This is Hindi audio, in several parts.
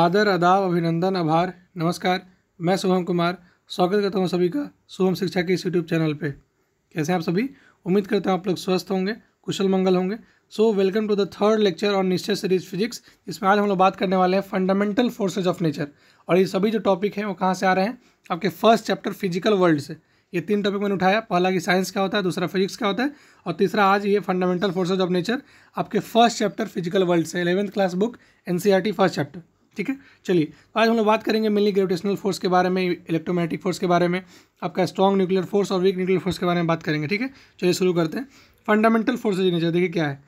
आदर अदाब अभिनंदन आभार नमस्कार मैं शुभम कुमार स्वागत करता हूँ सभी का शुभम शिक्षा के इस यूट्यूब चैनल पे कैसे हैं आप सभी उम्मीद करता हूँ आप लोग स्वस्थ होंगे कुशल मंगल होंगे so welcome to the third lecture on Nishchay series physics इसमें आज हम लोग बात करने वाले हैं फंडामेंटल फोर्सेज ऑफ नेचर और ये सभी जो टॉपिक हैं वो कहाँ से आ रहे हैं आपके फर्स्ट चैप्टर फिजिकल वर्ल्ड से ये तीन टॉपिक मैंने उठाया पहला कि साइंस का होता है दूसरा फिजिक्स का होता है और तीसरा आज ये फंडामेंटल फोर्सेज ऑफ नेचर आपके फर्स्ट चैप्टर फिजिकल वर्ल्ड से एलेवंथ क्लास बुक एन फर्स्ट चैप्टर ठीक है चलिए आज हम लोग बात करेंगे मेनली ग्रेविटेशनल फोर्स के बारे में इलेक्ट्रोमैग्नेटिक फोर्स के बारे में आपका स्ट्रॉन्ग न्यूक्लियर फोर्स और वीक न्यूक्लियर फोर्स के बारे में बात करेंगे ठीक है चलिए शुरू करते हैं फंडामेंटल फोर्स नेचर देखिए क्या है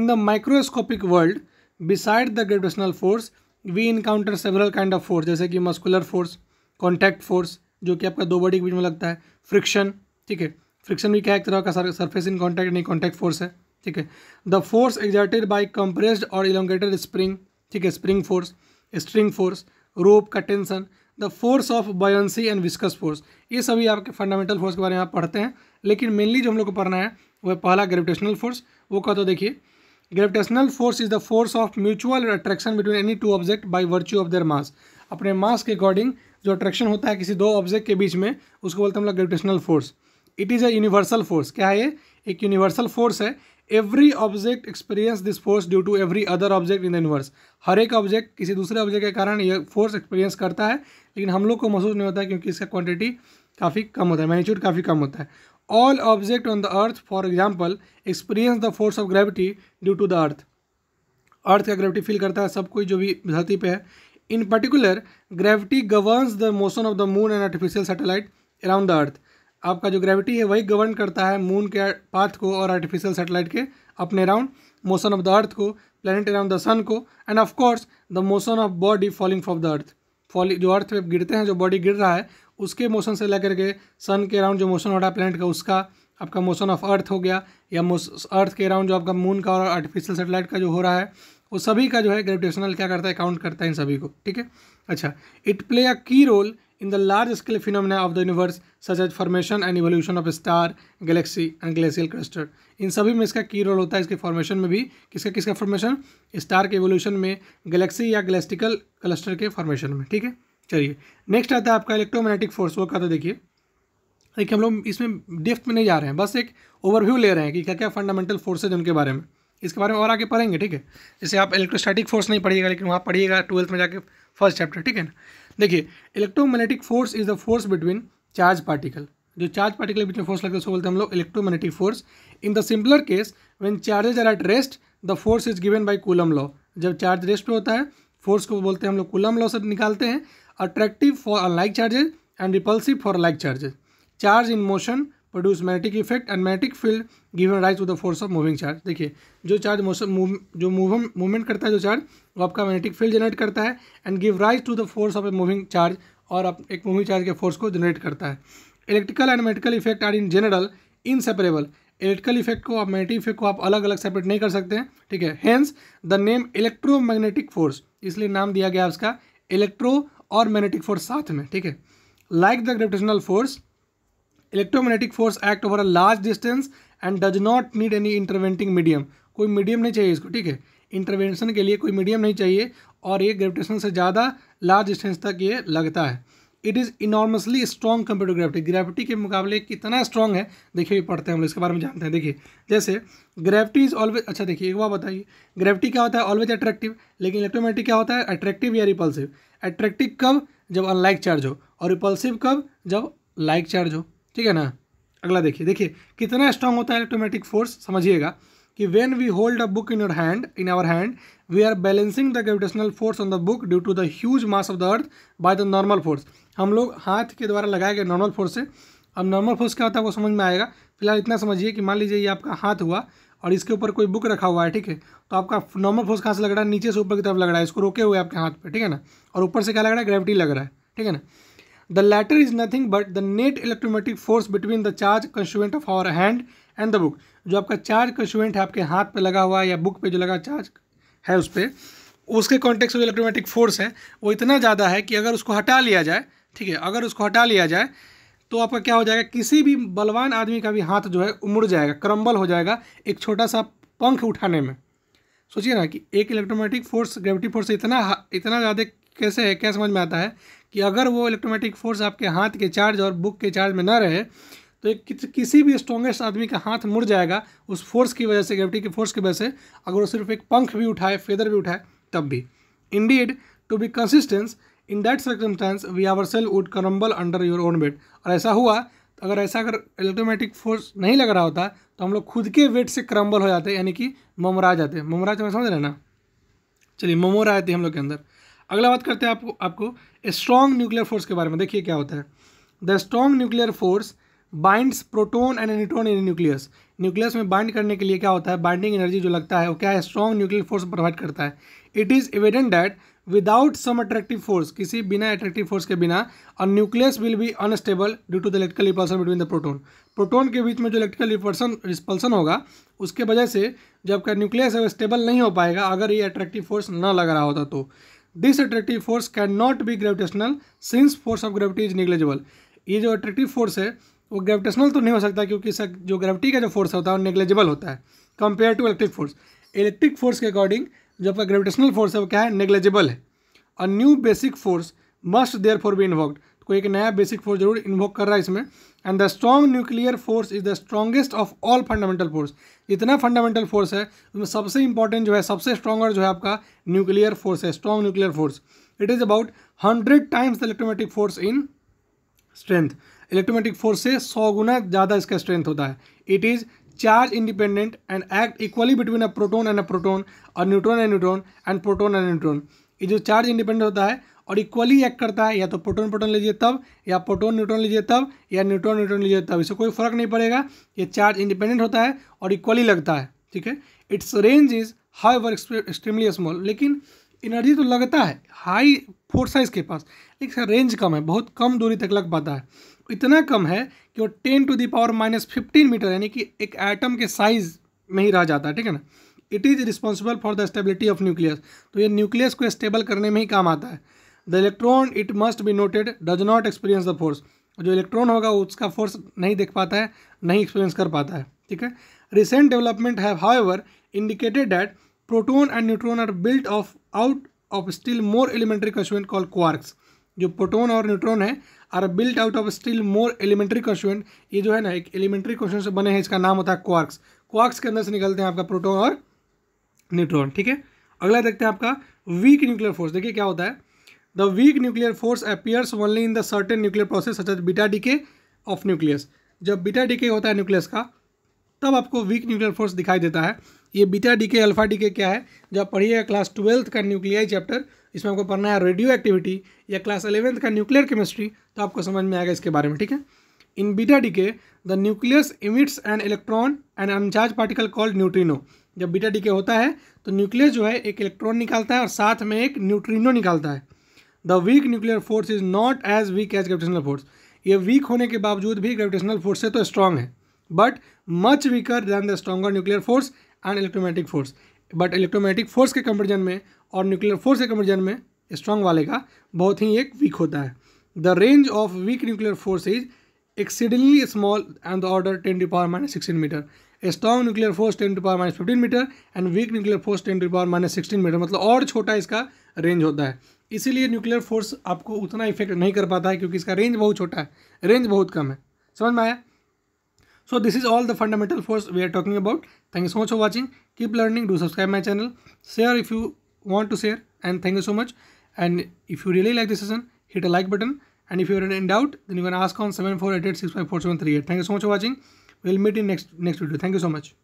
in the microscopic world beside the gravitational force we encounter several kind of force जैसे कि मस्कुलर फोर्स कॉन्टैक्ट फोर्स जो कि आपका दो बॉडी के बीच में लगता है फ्रिक्शन ठीक है फ्रिक्शन भी क्या एक तरह का सरफेस इन कॉन्टैक्ट नहीं कॉन्टैक्ट फोर्स है ठीक है the force exerted by compressed और इलोंगेटेड स्प्रिंग ठीक है spring force string force rope का tension the force of buoyancy and viscous force ये सभी आपके फंडामेंटल फोर्स के बारे में आप पढ़ते हैं लेकिन मेनली जो हम लोग को पढ़ना है वह पहला ग्रेविटेशनल फोर्स वो कहते तो देखिए gravitational force is the force of mutual attraction between any two object by virtue of their mass अपने मास के अकॉर्डिंग जो अट्रैक्शन होता है किसी दो ऑब्जेक्ट के बीच में उसको बोलते हैं हम लोग gravitational force it is a universal force क्या है ये एक यूनिवर्सल फोर्स है every object experience this force due to every other object in the universe हर एक ऑब्जेक्ट किसी दूसरे ऑब्जेक्ट के कारण ये फोर्स एक्सपीरियंस करता है लेकिन हम लोग को महसूस नहीं होता है क्योंकि इसका क्वांटिटी काफ़ी कम होता है मैनीच्यूड काफ़ी कम होता है all object on the earth for example experience the force of gravity due to the earth earth का ग्रेविटी फील करता है सब कोई जो भी धरती पे है in particular gravity governs the motion of the moon and artificial satellite around the earth आपका जो ग्रेविटी है वही गवर्न करता है मून के पाथ को और आर्टिफिशियल सेटेलाइट के अपने around motion of the earth को प्लानट अराउंड द सन को and of course the motion of body falling from the earth falling जो अर्थ पे गिरते हैं जो बॉडी गिर रहा है उसके मोशन से लेकर के सन के अराउंड जो मोशन हो रहा है प्लानट का उसका आपका मोशन ऑफ अर्थ हो गया या अर्थ के अराउंड जो आपका मून का और आर्टिफिशियल सेटेलाइट का जो हो रहा है वो सभी का जो है ग्रेविटेशनल क्या करता है काउंट करता है इन सभी को ठीक है अच्छा it play a key role in the large scale phenomena of the universe such as formation and evolution of star, galaxy and glacial cluster. इन सभी में इसका की रोल होता है इसके फॉर्मेशन में भी किसका किसका फॉर्मेशन स्टार के एवोल्यूशन में गैलेक्सी या गलेक्टिकल क्लस्टर के फॉर्मेशन में ठीक है चलिए नेक्स्ट आता है आपका इलेक्ट्रोमैग्नेटिक फोर्स वो कहता देखिए देखिए हम लोग इसमें डिफ्ट में नहीं जा रहे हैं बस एक ओवरव्यू ले रहे हैं कि क्या क्या फंडामेंटल फोर्सेज उनके बारे में इसके बारे में और आगे पढ़ेंगे ठीक है जैसे आप इलेक्ट्रोस्टैटिक फोर्स नहीं पढ़िएगा लेकिन वहाँ पढ़िएगा ट्वेल्थ में जाके फर्स्ट चैप्टर ठीक है ना देखिए electromagnetic force is the force between charge particle जो चार्ज पार्टिकल के बीच में फोर्स लगता है उसको बोलते हैं हम लोग electromagnetic force in the simpler case when charges are at rest the force is given by Coulomb law जब चार्ज रेस्ट पे होता है फोर्स को बोलते हैं हम लोग कूलम लॉ से निकालते हैं attractive for unlike charges and repulsive for like charges charge in motion produce magnetic effect and magnetic field given rise to the force of moving charge देखिए जो चार्ज मोशन मूव जो मूव मूवमेंट करता है जो चार्ज वो आपका मैग्नेटिक फील्ड जनरेट करता है and give rise to the force of a moving charge और आप एक मूविंग चार्ज के फोर्स को जनरेट करता है इलेक्ट्रिकल एंड मेटिकल effect are in general inseparable electrical effect को आप मैटिक इफेक्ट को आप अलग अलग सेपरेट नहीं कर सकते हैं ठीक है hence the name electromagnetic force इसलिए नाम दिया गया उसका इलेक्ट्रो और मैग्नेटिक फोर्स साथ में ठीक है like the gravitational force electromagnetic force act over a large distance and does not need any intervening medium कोई मीडियम नहीं चाहिए इसको ठीक है इंटरवेंशन के लिए कोई मीडियम नहीं चाहिए और ये ग्रेविटेशन से ज़्यादा लार्ज डिस्टेंस तक ये लगता है it is enormously strong compare to gravity gravity के मुकाबले कितना स्ट्रॉन्ग है देखिए पढ़ते हैं हम लोग इसके बारे में जानते हैं देखिए जैसे ग्रेविटी इज़ ऑलवेज अच्छा देखिए एक बार बताइए ग्रेविटी क्या होता है ऑलवेज अट्रैक्टिव लेकिन इलेक्ट्रोमैटिक क्या होता है अट्रैक्टिव या रिपल्सिव अट्रैक्टिव कब जब अनलाइक चार्ज हो और रिपल्सिव कब जब लाइक चार्ज हो ठीक है ना अगला देखिए देखिए कितना स्ट्रांग होता है इलेक्ट्रोमैटिक फोर्स समझिएगा कि when we hold a book in your hand in our hand we are balancing the gravitational force on the book due to the huge mass of the earth by the normal force हम लोग हाथ के द्वारा लगाए गए नॉर्मल फोर्स से अब नॉर्मल फोर्स क्या होता है वो समझ में आएगा फिलहाल इतना समझिए कि मान लीजिए ये आपका हाथ हुआ और इसके ऊपर कोई बुक रखा हुआ है ठीक है तो आपका नॉर्मल फोर्स कहाँ से लग रहा है नीचे से ऊपर की तरफ लग रहा है इसको रोके हुए आपके हाथ पर ठीक है ना और ऊपर से क्या लग रहा है ग्रेविटी लग रहा है ठीक है ना the latter is nothing but the net electromagnetic force between the charge constituent of our hand and the book जो आपका चार्ज कंस्टूडेंट है आपके हाथ पे लगा हुआ है या बुक पे जो लगा चार्ज है उस पर उसके कॉन्टेक्स में जो इलेक्ट्रोमेटिक फोर्स है वो इतना ज़्यादा है कि अगर उसको हटा लिया जाए ठीक है अगर उसको हटा लिया जाए तो आपका क्या हो जाएगा किसी भी बलवान आदमी का भी हाथ जो है उमड़ जाएगा क्रम्बल हो जाएगा एक छोटा सा पंख उठाने में सोचिए ना कि एक इलेक्ट्रोमेटिक फोर्स ग्रेविटी फोर्स इतना इतना ज़्यादा कैसे है क्या समझ में आता है कि अगर वो इलेक्ट्रोमेटिक फोर्स आपके हाथ के चार्ज और बुक के चार्ज में ना रहे तो एक कि, किसी भी स्ट्रॉन्गेस्ट आदमी का हाथ मुड़ जाएगा उस फोर्स की वजह से ग्रेविटी के फोर्स की वजह से अगर वो सिर्फ एक पंख भी उठाए फेदर भी उठाए तब भी indeed to be consistence in that circumstance we our cell would crumble under your own weight और ऐसा हुआ तो अगर ऐसा अगर इलेक्ट्रोमेटिक फोर्स नहीं लग रहा होता तो हम लोग खुद के वेट से क्रम्बल हो जाते यानी कि ममरा जाते ममरा तो समझ रहे ना चलिए ममोरा आती है हम लोग के अंदर अगला बात करते हैं आपको आपको स्ट्रॉन्ग न्यूक्लियर फोर्स के बारे में देखिए क्या होता है the strong nuclear force binds proton and neutron in nucleus nucleus में बाइंड करने के लिए क्या होता है बाइंडिंग एनर्जी जो लगता है वो क्या है स्ट्रॉन्ग न्यूक्लियर फोर्स प्रोवाइड करता है it is evident that without some attractive force किसी बिना अट्रैक्टिव फोर्स के बिना और nucleus will be unstable due to the electrical repulsion between the proton proton के बीच में जो इलेक्ट्रिकल रिपल्सन रिस्पल्सन होगा उसके वजह से जब का न्यूक्लियस है स्टेबल नहीं हो पाएगा अगर ये अट्रैक्टिव फोर्स ना लग रहा होता तो this attractive force can not be gravitational since force of gravity is negligible ये जो अट्रैक्टिव फोर्स है वो ग्रेविटेशनल तो नहीं हो सकता क्योंकि जो ग्रेविटी का जो फोर्स होता है वो नेग्लेजिबल होता है compare to electric force electric force के अकॉर्डिंग जो आपका ग्रेविटेशनल फोर्स है वो क्या है नेग्लेजिबल है a new basic force must therefore be involve को तो एक नया बेसिक फोर्स जरूर इन्वोक कर रहा है इसमें and the strong nuclear force is the strongest of all fundamental force इतना फंडामेंटल फोर्स है उसमें सबसे इंपॉर्टेंट जो है सबसे स्ट्रॉगर जो है आपका न्यूक्लियर फोर्स है strong nuclear force it is about hundred times electromagnetic force in strength electromagnetic force से सौ गुना ज़्यादा इसका स्ट्रेंथ होता है it is charge independent and act equally between a proton and a proton और neutron and neutron and proton and neutron ये जो चार्ज इंडिपेंडेंट होता है और इक्वली एक्ट करता है या तो प्रोटोन प्रोटोन लीजिए तब या प्रोटोन न्यूट्रॉन लीजिए तब या न्यूट्रॉन न्यूट्रॉन लीजिए तब इससे कोई फर्क नहीं पड़ेगा ये चार्ज इंडिपेंडेंट होता है और इक्वली लगता है ठीक है its range is high work extremely small लेकिन एनर्जी तो लगता है हाई फोर्स साइज के पास लेकिन रेंज कम है बहुत कम दूरी तक लग पाता है इतना कम है कि वो ten to the power minus fifteen meter यानी कि एक एटम के साइज में ही रह जाता है ठीक है ना it is responsible for the stability of nucleus तो ये न्यूक्लियस को स्टेबल करने में ही काम आता है the electron it must be noted does not experience the force जो इलेक्ट्रॉन होगा उसका फोर्स नहीं देख पाता है नहीं एक्सपीरियंस कर पाता है ठीक है recent development have however indicated that proton and neutron are built of out of still more elementary constituent call quarks जो प्रोटोन और न्यूट्रॉन है are built out of still more elementary constituent ये जो है ना एक एलिमेंट्री कॉन्सुएंट से बने हैं इसका नाम होता है क्वार्क्स क्वार्क्स के अंदर से निकलते हैं आपका प्रोटोन और न्यूट्रॉन ठीक है अगला देखते हैं आपका वीक न्यूक्लियर फोर्स देखिए क्या होता है The weak nuclear force appears only in the certain nuclear process such as beta decay of nucleus. जब बीटा डीके होता है न्यूक्लियस का तब आपको वीक न्यूक्लियर फोर्स दिखाई देता है ये बीटा डीके अल्फा डीके क्या है जब पढ़िए पढ़िएगा क्लास ट्वेल्थ का न्यूक्लियाई चैप्टर इसमें आपको पढ़ना है रेडियो एक्टिविटी या क्लास अलेवेंथ का न्यूक्लियर केमिस्ट्री तो आपको समझ में आएगा इसके बारे में ठीक है in beta decay the nucleus emits an electron and uncharged particle called neutrino जब बीटा डीके होता है तो न्यूक्लियस जो है एक इलेक्ट्रॉन निकालता है और साथ में एक न्यूट्रीनो निकालता है the weak nuclear force is not as weak as gravitational force ये वीक होने के बावजूद भी ग्रेविटेशनल फोर्स से तो स्ट्रांग है but much weaker than the stronger nuclear force and electromagnetic force but electromagnetic force के कंपेरिजन में और न्यूक्लियर फोर्स के कंपेरिजन में स्ट्रॉन्ग वाले का बहुत ही एक वीक होता है the range of weak nuclear force is exceedingly small and the order ten to power minus sixteen meter strong nuclear force ten to power minus fifteen meter and weak nuclear force ten to power minus sixteen meter मतलब और छोटा इसका रेंज होता है इसीलिए न्यूक्लियर फोर्स आपको उतना इफेक्ट नहीं कर पाता है क्योंकि इसका रेंज बहुत छोटा है रेंज बहुत कम है समझ में आया so this is all the fundamental force we are talking about thank you so much for watching keep learning do subscribe my channel share if you want to share and thank you so much and if you really like this session hit a like button and if you are in doubt then you can ask on seven four eight eight six five four seven three eight thank you so much for watching will meet in next next video thank you so much